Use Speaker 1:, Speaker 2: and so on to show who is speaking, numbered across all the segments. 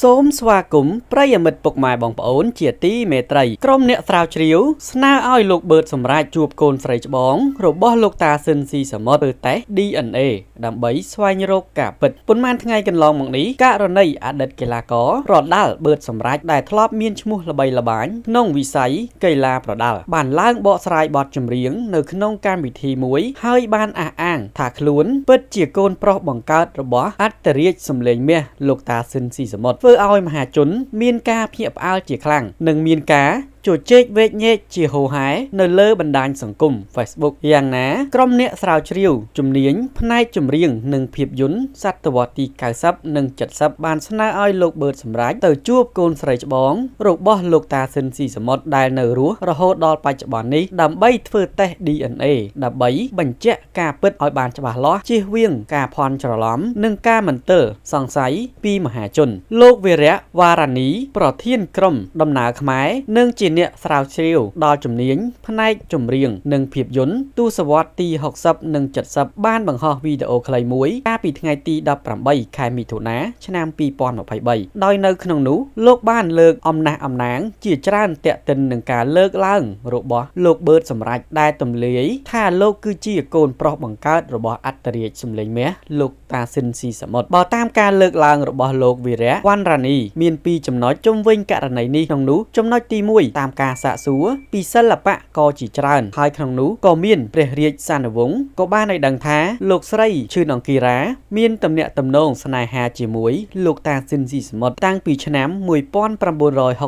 Speaker 1: សូមស្វាគមន៍ប្រិយមិត្តពុកម៉ែបងប្អូន ជាទីមេត្រីក្រុមអ្នកស្រាវជ្រាវស្នើឲ្យលោកបឺតសម្រាប់ជួបកូនស្រីច្បង របស់លោកតាស៊ិនស៊ីសមុទ្រធ្វើតេស្ត DNA ដើម្បី ស្វែងរកការពិតប៉ុន្មានថ្ងៃកន្លងមកនេះករណីអតីតកីឡាករប្រដាល់បឺតសម្រាប់ដែលធ្លាប់មានឈ្មោះល្បីល្បាញក្នុងវិស័យកីឡាប្រដាល់បានឡើងបកស្រាយបទចម្រៀងនៅក្នុងកម្មវិធីមួយហើយបានអះអាងថាខ្លួន ពិតជាកូនប្រុសបង្កើតរបស់អន្តរាជសម្លេងមាសលោកតាស៊ិនស៊ីសមុទ្រធ្វើឲ្យមហាជនមានការភ្ញាក់ផ្អើលជាខ្លាំងនិងមានការជជែកវែកញែកជាហូរហែនៅលើបណ្ដាញសង្គម Facebook យ៉ាងណាក្រុមអ្នកស្រាវជ្រាវជំនាញផ្នែកចម្រៀងនិងភាពយន្តសតវត្សទី90និង70បានស្នើឲ្យលោកបឺតសម្រេចទៅជួបកូនស្រីច្បងរបស់លោកតាស៊ិនស៊ីសមុទ្រដែលនៅរស់រហូតដល់បច្ចុប្បន្ននេះដើម្បីធ្វើតេស្ត DNA ដើម្បីបញ្ជាក់ការពិតឲ្យបានច្បាស់លាស់ជៀសវាងការភ័ន្តច្រឡំនិងការមិនទិលសង្ស័យពីមហាជនលោកវីរៈវ៉ារ៉ានី ប្រធានក្រុមដំណើរខ្មែរនិងជាអ្នកស្រាវជ្រាវដល់ជំនាញផ្នែកចម្រៀងនិងភាពយន្តទូសវ័តទី60និង70បានបង្ហោះវីដេអូខ្លីមួយកាលពីថ្ងៃទី18ខែមិថុនា ឆ្នាំ2023ដោយនៅក្នុងនោះលោកបានលើកអំណះអំណាងជាច្រើនតាក់ទិននឹងការលើកឡើង របស់លោកបឺតសម្រាប់ដែលទម្លាយថាលោកគឺជាកូនប្រុសបង្កើតរបស់អត្តរាជសម្លេងមាសលោកតាស៊ិនស៊ីសមុទ្របើតាមការលើកឡើងរបស់លោកវីរៈវណ្ណរានី មានពីរចំណុចជុំវិញ ករណីនេះក្នុងនោះចំណុចទី1តាមការសាកសួរពីសិល្បៈក៏ជាច្រើនហើយក្នុងនោះក៏មានព្រះរាជសានវង្សក៏បានឲ្យដឹងថាលោកស្រីឈឿនអង្គីរា មានទំនាក់ទំនងស្នេហាជាមួយ លោកតាស៊ិនស៊ីសមុទ្រតាំងពីឆ្នាំ1964ឬ65ម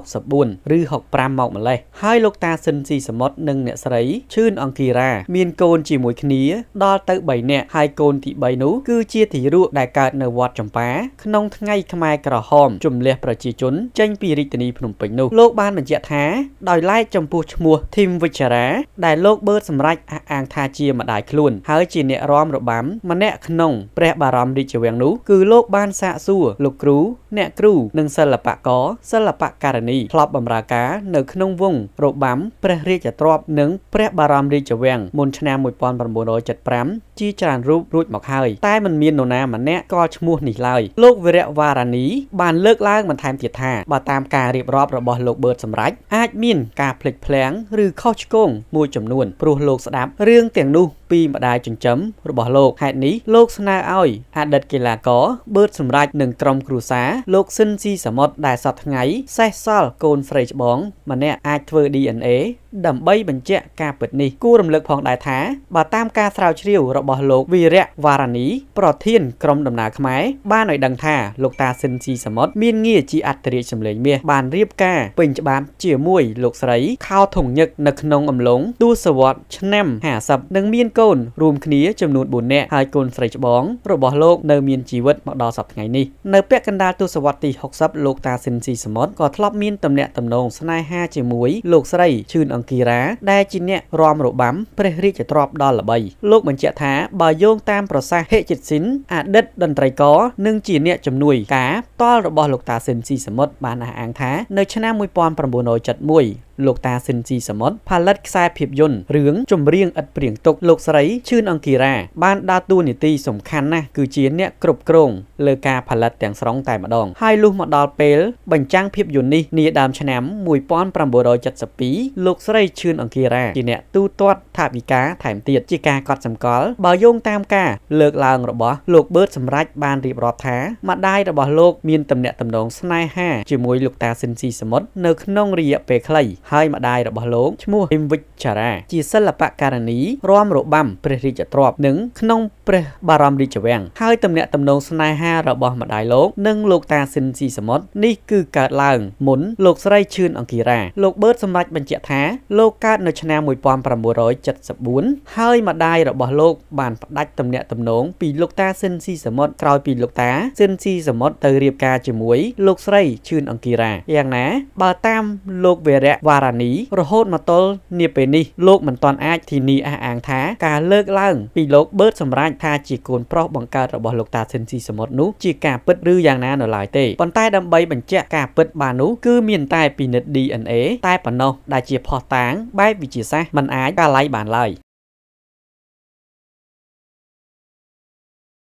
Speaker 1: កម្លេះហើយលោកតាស៊ិនស៊ីសមុទ្រនិងអ្នកស្រីឈឿនអង្គីរាមានកូនជាមួយគ្នាដល់ទៅ3នាក់ហើយកូនទី3នោះគឺជាធីរក់ដែលកើតនៅវត្តចម្ប៉ាក្នុងថ្ងៃខ្មែរក្រហមជំលះប្រជាជនចេញពីរាជធានីភ្នំពេញនោះលោកបានបញ្ជាក់ថាដោយឡែកចំពោះឈ្មោះ Tim Vichara ដែលលោកបឺតសម្រេចអះអាងថាជាម្ដាយខ្លួនហើយជាអ្នករាំរបាំម្នាក់ក្នុង ព្រះបារមរាជវាំងនោះគឺលោកបានសាកសួរលោកគ្រូអ្នកគ្រូនិងសិល្បករសិល្បករនីធ្លាប់បម្រើការនៅក្នុងវងរបាំព្រះ រាជទ្រព្យនិងព្រះបារមរាជវាំងមុនឆ្នាំ1975ជាច្រើនរូបរួចមកហើយតែមិនមាននរណាម្នាក់ក៏ឈ្មោះនេះឡើយលោកវីរៈវ៉ារានីបានលើកឡើងបន្ថែមទៀតថាបើតាមការរៀបរាប់របស់លោកបឺតសម្រេចអាចមានការភ្លេចភ្លាំងឬខុសឆ្គងមួយចំនួនព្រោះលោកស្ដាប់រឿងទាំងនោះពីម្ដាយចិញ្ចឹមរបស់លោកហេតុនេះលោកស្នើឲ្យអតីតកីឡាករបឺតសម្រាប់នឹងក្រុមគ្រួសារលោកស៊ិនស៊ីសមុទ្រដែលសប្តាហ៍ថ្ងៃសេះសល់កូនស្រីច្បងម្នាក់អាចធ្វើ DNA ដើម្បីបញ្ជាក់ការពិតនេះគួររំលឹកផងដែរថាបើតាមការស្រាវជ្រាវរបស់លោកវីរៈវារានីប្រធានក្រុមដំណើរខ្មែរបានឲ្យដឹងថាលោកតាស៊ិនស៊ីសមុទ្រមានងារជាអន្តរាជសម្លេងមាសបានរៀបការពេញច្បាប់ជាមួយលោកស្រីខោធុងញឹកនៅក្នុងអំឡុងទសវត្សរ៍ឆ្នាំ50និងមានកូនរួមគ្នាចំនួន4នាក់ហើយកូនស្រីច្បងរបស់លោកនៅមានជីវិតមកដល់សប្តាហ៍ថ្ងៃនេះនៅពាក់កណ្ដាលទសវត្សរ៍ទី60លោកតាស៊ិនស៊ីសមុទ្រក៏ធ្លាប់មានទំនាក់ទំនងស្នេហាជាមួយលោកស្រីឈឿនអង្គីរាដែលជាអ្នករំរបាំព្រះរាជទ្រព្យដល់ល្បីលោកបញ្ជាក់ថាបើយោងតាមប្រសាសន៍ហេចិតស៊ីនអតីតតន្ត្រីករនិងជាអ្នកជំនួយ ការតល់របស់លោកតាស៊ិនស៊ីសមុទ្របានអះអាងថានៅឆ្នាំ1971លោកតាស៊ិនជីសមុទ្រផលិតខ្សែភាពយន្តរឿងចម្រៀងឥតព្រៀងទុកលោកស្រីឈឿនអង្គីរ៉ាបានដើរតួនាទីសំខាន់ណាស់គឺជាអ្នកគ្រប់គ្រងលើការផលិតទាំងស្រុងតែម្ដងហើយលុះមកដល់ពេលបញ្ចាំងភាពយន្តនេះនាដើមឆ្នាំ1972លោកស្រីឈឿនអង្គីរ៉ាជាអ្នកទូទាត់ថាវិការថែមទៀតជាការកត់សម្គាល់បើយោងតាមការលើកឡើងរបស់លោកបឺតសម្រាប់បានរៀបរាប់ថាម្ដាយរបស់លោកមានទំនាក់ទំនងស្នេហា ជាមួយលោកតាស៊ិនស៊ីសមុទ្រនៅក្នុងរយៈពេលខ្លីហើយម្ដាយរបស់លោកឈ្មោះអ៊ីមវិចារាជាសិល្បករនីរាំរបាំព្រះរាជទ្រព្យនិងក្នុងព្រះបារមរាជវាំងហើយទំនាក់ទំនងស្នេហារបស់ម្ដាយលោកនិងលោកតាស៊ិនស៊ីសមុទ្រនេះគឺកើតឡើងមុនលោកស្រីឈឿនអង្គីរាលោកបឺតសម្រាប់បញ្ជាក់ថាលោកកើតនៅឆ្នាំ1974ហើយម្ដាយរបស់លោកបានផ្ដាច់ទំនាក់ទំនងពីលោកតាស៊ិនស៊ីសមុទ្រក្រោយពីលោកតាស៊ិនស៊ីសមុទ្រទៅរៀបការជាមួយលោកស្រីឈឿនអង្គីរាយ៉ាងណាបើតាមលោកវរៈវ៉ាវារានីរហូតមកទល់នាពេលនេះលោកមិនទាន់អាចធានាអះអាងថាការលើកឡើង ពីលោកបឺតសម្រាប់ថាជាកូនប្រុសបង្កើតរបស់លោកតាស៊ិនស៊ីសមុទ្រនោះជាការពិតឬយ៉ាងណានៅឡើយទេប៉ុន្តែដើម្បីបញ្ជាក់ការពិតបាននោះគឺមានតែពិនិត្យ DNA តែប៉ុណ្ណោះដែលជាផុសតាង បែបវិទ្យាសាស្ត្រមិនអាចកាលៃបានឡើយ